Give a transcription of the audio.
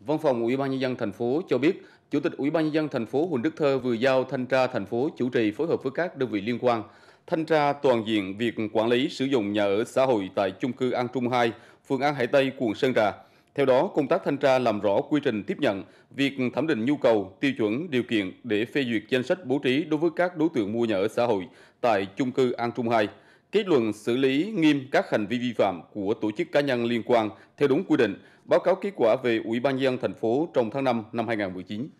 Văn phòng Ủy ban nhân dân thành phố cho biết, Chủ tịch Ủy ban nhân dân thành phố Huỳnh Đức Thơ vừa giao thanh tra thành phố chủ trì phối hợp với các đơn vị liên quan thanh tra toàn diện việc quản lý sử dụng nhà ở xã hội tại chung cư An Trung 2, phường An Hải Tây, quận Sơn Trà. Theo đó, công tác thanh tra làm rõ quy trình tiếp nhận, việc thẩm định nhu cầu, tiêu chuẩn, điều kiện để phê duyệt danh sách bố trí đối với các đối tượng mua nhà ở xã hội tại chung cư An Trung 2 kết luận xử lý nghiêm các hành vi vi phạm của tổ chức cá nhân liên quan theo đúng quy định, báo cáo kết quả về Ủy ban nhân dân thành phố trong tháng 5 năm 2019.